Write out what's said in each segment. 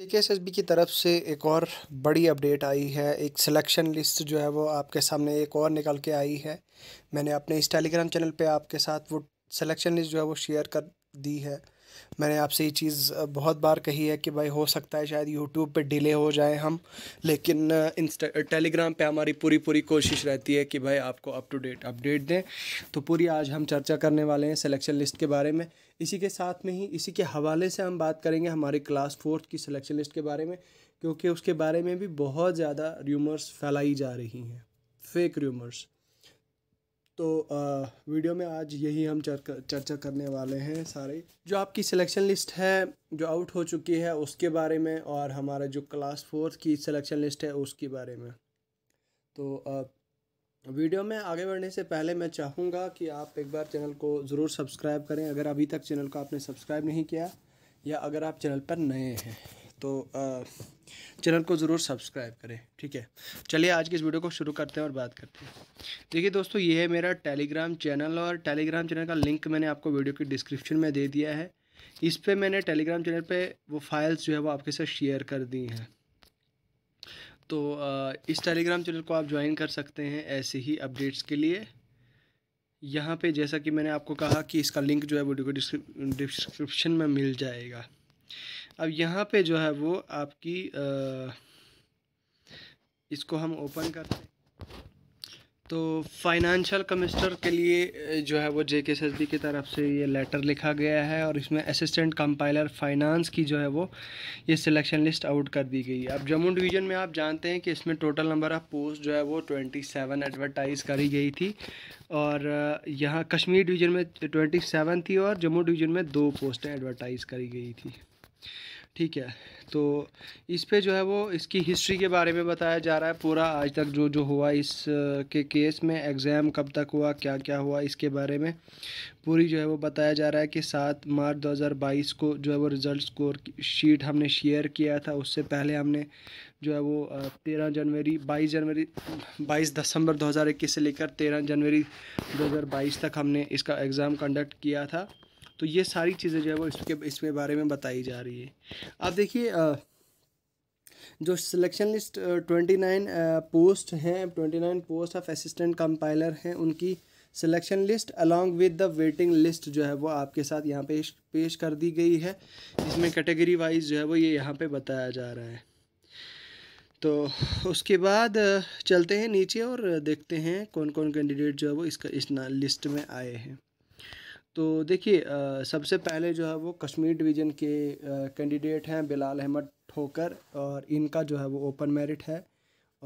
ए की तरफ से एक और बड़ी अपडेट आई है एक सिलेक्शन लिस्ट जो है वो आपके सामने एक और निकल के आई है मैंने अपने इस टेलीग्राम चैनल पे आपके साथ वो सिलेक्शन लिस्ट जो है वो शेयर कर दी है मैंने आपसे ये चीज़ बहुत बार कही है कि भाई हो सकता है शायद यूट्यूब पे डिले हो जाए हम लेकिन इंस्टा टेलीग्राम पे हमारी पूरी पूरी कोशिश रहती है कि भाई आपको अप टू डेट अपडेट दें तो पूरी आज हम चर्चा करने वाले हैं सिलेक्शन लिस्ट के बारे में इसी के साथ में ही इसी के हवाले से हम बात करेंगे हमारी क्लास फोर्थ की सिलेक्शन लिस्ट के बारे में क्योंकि उसके बारे में भी बहुत ज़्यादा र्यूमर्स फैलाई जा रही हैं फेक र्यूमर्स तो वीडियो में आज यही हम चर्चा करने वाले हैं सारे जो आपकी सिलेक्शन लिस्ट है जो आउट हो चुकी है उसके बारे में और हमारा जो क्लास फोर्थ की सिलेक्शन लिस्ट है उसके बारे में तो वीडियो में आगे बढ़ने से पहले मैं चाहूँगा कि आप एक बार चैनल को ज़रूर सब्सक्राइब करें अगर अभी तक चैनल को आपने सब्सक्राइब नहीं किया या अगर आप चैनल पर नए हैं तो चैनल को ज़रूर सब्सक्राइब करें ठीक है चलिए आज की इस वीडियो को शुरू करते हैं और बात करते हैं देखिए दोस्तों ये है मेरा टेलीग्राम चैनल और टेलीग्राम चैनल का लिंक मैंने आपको वीडियो के डिस्क्रिप्शन में दे दिया है इस पर मैंने टेलीग्राम चैनल पर वो फाइल्स जो है वो आपके साथ शेयर कर दी हैं तो इस टेलीग्राम चैनल को आप ज्वाइन कर सकते हैं ऐसे ही अपडेट्स के लिए यहाँ पे जैसा कि मैंने आपको कहा कि इसका लिंक जो है वीडियो को डिस्क्रिप्शन में मिल जाएगा अब यहाँ पे जो है वो आपकी आ, इसको हम ओपन करते हैं तो फाइनेंशियल कमिस्टर के लिए जो है वो J K S S B की तरफ से ये लेटर लिखा गया है और इसमें असिस्टेंट कंपाइलर फाइनेंस की जो है वो ये सिलेक्शन लिस्ट आउट कर दी गई है अब जम्मू डिवीज़न में आप जानते हैं कि इसमें टोटल नंबर ऑफ़ पोस्ट जो है वो ट्वेंटी सेवन एडवर्टाइज़ करी गई थी और यहाँ कश्मीर डिवीज़न में ट्वेंटी सेवन थी और जम्मू डिवीज़न में दो पोस्टें एडवर्टाइज़ करी गई थी ठीक है तो इस पे जो है वो इसकी हिस्ट्री के बारे में बताया जा रहा है पूरा आज तक जो जो हुआ इस के केस में एग्ज़ाम कब तक हुआ क्या क्या हुआ इसके बारे में पूरी जो है वो बताया जा रहा है कि सात मार्च 2022 को जो है वो रिज़ल्ट स्कोर शीट हमने शेयर किया था उससे पहले हमने जो है वो तेरह जनवरी बाईस जनवरी बाईस दिसंबर दो से लेकर तेरह जनवरी दो तक हमने इसका एग्ज़ाम कंडक्ट किया था तो ये सारी चीज़ें जो है वो इसके इसके बारे में बताई जा रही है आप देखिए जो selection list twenty nine post हैं twenty nine post of assistant compiler हैं उनकी selection list along with the waiting list जो है वो आपके साथ यहाँ पेश पेश कर दी गई है जिसमें कैटेगरी वाइज जो है वो ये यह यहाँ पे बताया जा रहा है तो उसके बाद चलते हैं नीचे और देखते हैं कौन कौन कैंडिडेट जो है वो इसका इस ना लिस्ट में आए हैं तो देखिए सबसे पहले जो है वो कश्मीर डिवीज़न के कैंडिडेट हैं बिलाल अहमद ठोकर और इनका जो है वो ओपन मेरिट है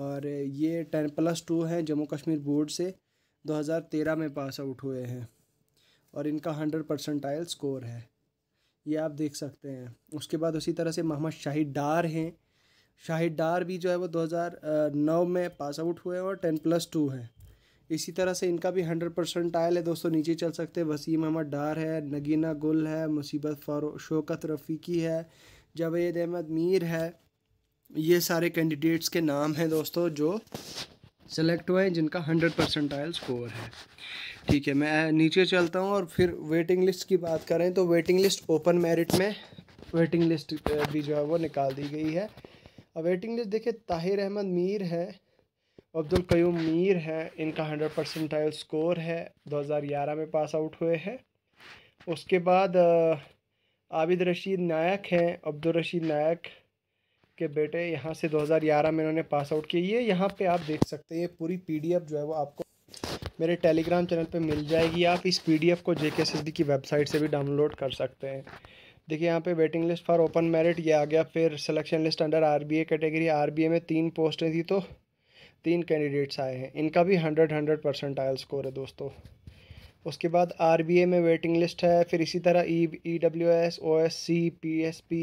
और ये टेन प्लस टू हैं जम्मू कश्मीर बोर्ड से 2013 में पास आउट हुए हैं और इनका हंड्रेड परसेंटाइल स्कोर है ये आप देख सकते हैं उसके बाद उसी तरह से मोहम्मद शाहिद डार हैं शाहिद डार भी जो है वो 2009 में पास आउट हुए हैं और टेन प्लस टू हैं इसी तरह से इनका भी हंड्रेड परसेंट टायल है दोस्तों नीचे चल सकते हैं वसीम अहमद डार है नगीना गुल है मुसीबत फारो शोकत रफ़ीकी है जावेद अहमद मीर है ये सारे कैंडिडेट्स के नाम हैं दोस्तों जो सेलेक्ट हुए हैं जिनका हंड्रेड परसेंट टायल स्कोर है ठीक है मैं नीचे चलता हूँ और फिर वेटिंग लिस्ट की बात करें तो वेटिंग लिस्ट ओपन मेरिट में वेटिंग लिस्ट भी जो है वो निकाल दी गई है अब वेटिंग लिस्ट देखिए ताहिर अहमद मीर है अब्दुल क्यूम मीर हैं इनका हंड्रेड परसेंटाइल स्कोर है 2011 में पास आउट हुए हैं उसके बाद आबिद रशीद नायक हैं अब्दुल रशीद नायक के बेटे यहाँ से 2011 में इन्होंने पास आउट किए ये यहाँ पे आप देख सकते हैं पूरी पीडीएफ जो है वो आपको मेरे टेलीग्राम चैनल पे मिल जाएगी आप इस एफ को जे की वेबसाइट से भी डाउनलोड कर सकते हैं देखिए यहाँ पे waiting list for open merit ये आ गया फिर selection list under RBA category RBA में तीन पोस्टें थी तो तीन कैंडिडेट्स आए हैं इनका भी हंड्रेड हंड्रेड परसेंट आयल स्कोर है दोस्तों उसके बाद आर में वेटिंग लिस्ट है फिर इसी तरह E E W S O S C P S P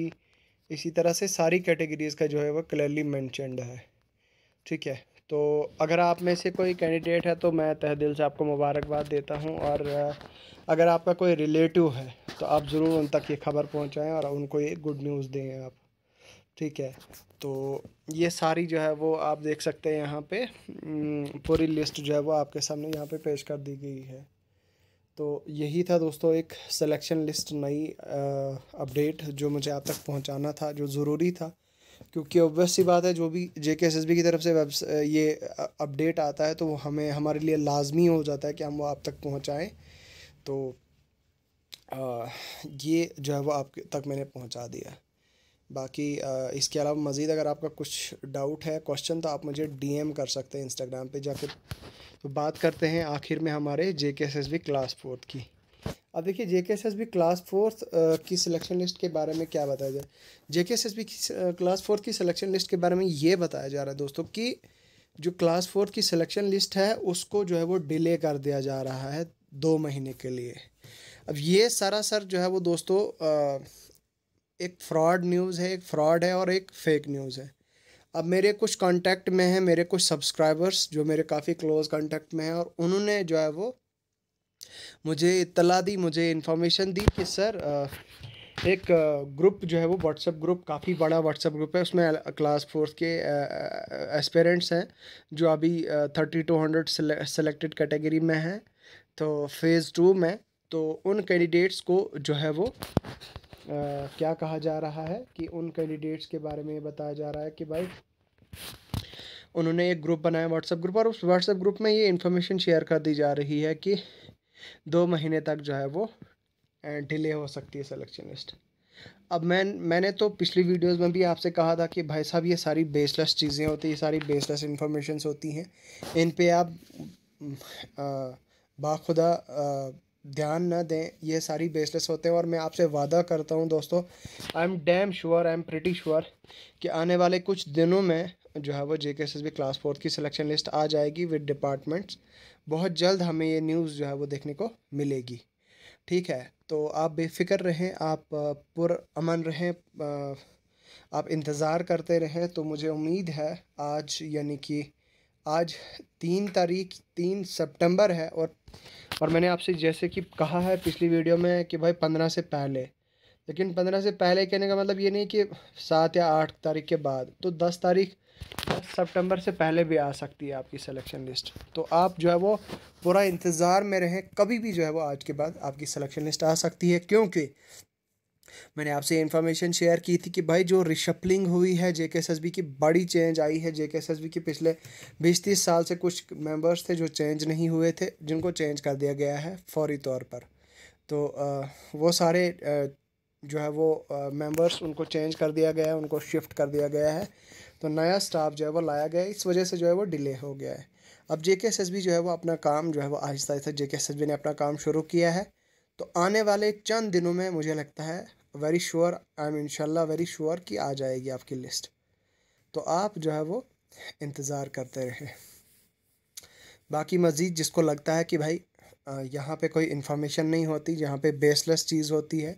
इसी तरह से सारी कैटेगरीज़ का जो है वो क्लियरली मैंशनड है ठीक है तो अगर आप में से कोई कैंडिडेट है तो मैं तह दिल से आपको मुबारकबाद देता हूँ और अगर आपका कोई रिलेटिव है तो आप ज़रूर उन तक ये खबर पहुँचाएँ और उनको ये गुड न्यूज़ दें आप ठीक है तो ये सारी जो है वो आप देख सकते हैं यहाँ पे हम्म, पूरी लिस्ट जो है वो आपके सामने यहाँ पे पेश कर दी गई है तो यही था दोस्तों एक सिलेक्शन लिस्ट नई अपडेट जो मुझे आप तक पहुँचाना था जो ज़रूरी था क्योंकि ऑब्वियस सी बात है जो भी जे के एस एस बी की तरफ से वेब ये अपडेट आता है तो वो हमें हमारे लिए लाजमी हो जाता है कि हम वो आप तक पहुँचाएँ तो आ, ये जो है वो आप तक मैंने पहुँचा दिया बाकी इसके अलावा मज़ीद अगर आपका कुछ डाउट है क्वेश्चन तो आप मुझे डीएम कर सकते हैं इंस्टाग्राम पे जाकर तो बात करते हैं आखिर में हमारे J K S S B class fourth की अब देखिए J K S S B class fourth की सिलेक्शन लिस्ट के बारे में क्या बताया जाए J K S S B class fourth की सिलेक्शन लिस्ट के बारे में ये बताया जा रहा है दोस्तों कि जो क्लास फोर्थ की सिलेक्शन लिस्ट है उसको जो है वो डिले कर दिया जा रहा है दो महीने के लिए अब ये सरासर जो है वो दोस्तों आ, एक फ्रॉड न्यूज़ है एक फ्रॉड है और एक फेक न्यूज़ है अब मेरे कुछ कॉन्टैक्ट में हैं मेरे कुछ सब्सक्राइबर्स जो मेरे काफ़ी क्लोज कॉन्टैक्ट में हैं और उन्होंने जो है वो मुझे इतला दी मुझे इन्फॉर्मेशन दी कि सर एक ग्रुप जो है वो व्हाट्सएप ग्रुप काफ़ी बड़ा व्हाट्सएप ग्रुप है उसमें क्लास फोर्थ के एस्पेरेंट्स हैं जो अभी thirty two hundred selected category में हैं तो फेज़ टू में तो उन कैंडिडेट्स को जो है वो क्या कहा जा रहा है कि उन कैंडिडेट्स के बारे में बताया जा रहा है कि भाई उन्होंने एक ग्रुप बनाया व्हाट्सएप ग्रुप और उस व्हाट्सएप ग्रुप में ये इन्फॉर्मेशन शेयर कर दी जा रही है कि दो महीने तक जो है वो डिले हो सकती है सिलेक्शन लिस्ट अब मैं मैंने तो पिछली वीडियोस में भी आपसे कहा था कि भाई साहब ये सारी बेसलेस चीज़ें होती हैं सारी बेसलेस इन्फॉर्मेशन होती हैं इन पर आप बाखुदा ध्यान न दें ये सारी बेसलेस होते हैं और मैं आपसे वादा करता हूँ दोस्तों I am damn sure I am pretty sure कि आने वाले कुछ दिनों में जो है वो J K S S B class fourth की सिलेक्शन लिस्ट आ जाएगी विद डिपार्टमेंट्स बहुत जल्द हमें ये न्यूज़ जो है वो देखने को मिलेगी ठीक है तो आप बेफिक्र रहें आप पुरअमन रहें आप इंतज़ार करते रहें तो मुझे उम्मीद है आज यानी कि आज तीन तारीख तीन सितंबर है और और मैंने आपसे जैसे कि कहा है पिछली वीडियो में कि भाई पंद्रह से पहले लेकिन पंद्रह से पहले कहने का मतलब ये नहीं कि सात या आठ तारीख के बाद तो दस तारीख दस सितंबर से पहले भी आ सकती है आपकी सिलेक्शन लिस्ट तो आप जो है वो पूरा इंतज़ार में रहें कभी भी जो है वो आज के बाद आपकी सिलेक्शन लिस्ट आ सकती है क्योंकि मैंने आपसे इन्फॉर्मेशन शेयर की थी कि भाई जो रिशपलिंग हुई है जे के की बड़ी चेंज आई है जे के की पिछले बीस तीस साल से कुछ मेंबर्स थे जो चेंज नहीं हुए थे जिनको चेंज कर दिया गया है फौरी तौर पर तो आ, वो सारे आ, जो है वो मेंबर्स उनको चेंज कर दिया गया है उनको शिफ्ट कर दिया गया है तो नया स्टाफ जो है वो लाया गया है इस वजह से जो है वो डिले हो गया है अब जे के एस एस बी जो है वो अपना काम जो है वो आहिस्ता आहिस्ता जे के एस एस बी ने अपना काम शुरू किया है तो आने वाले चंद दिनों में मुझे लगता है वेरी श्योर आई एम इनशाला वेरी श्योर कि आ जाएगी आपकी लिस्ट तो आप जो है वो इंतज़ार करते रहें बाकी मज़ीद जिसको लगता है कि भाई यहाँ पे कोई इन्फॉर्मेशन नहीं होती जहाँ पे बेसलेस चीज़ होती है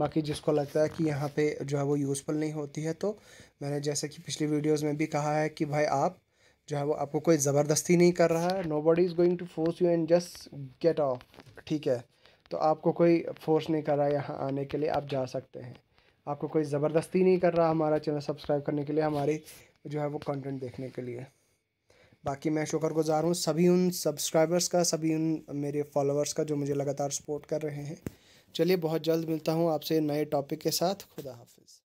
बाकी जिसको लगता है कि यहाँ पे जो है वो यूज़फुल नहीं होती है तो मैंने जैसे कि पिछली वीडियोस में भी कहा है कि भाई आप जो है वो आपको कोई ज़बरदस्ती नहीं कर रहा है nobody is going to force you and just get off ठीक है तो आपको कोई फोर्स नहीं कर रहा यहाँ आने के लिए आप जा सकते हैं आपको कोई ज़बरदस्ती नहीं कर रहा हमारा चैनल सब्सक्राइब करने के लिए हमारी जो है वो कंटेंट देखने के लिए बाकी मैं शुक्र गुज़ार हूँ सभी उन सब्सक्राइबर्स का सभी उन मेरे फॉलोअर्स का जो मुझे लगातार सपोर्ट कर रहे हैं चलिए बहुत जल्द मिलता हूँ आपसे नए टॉपिक के साथ खुदा हाफिज़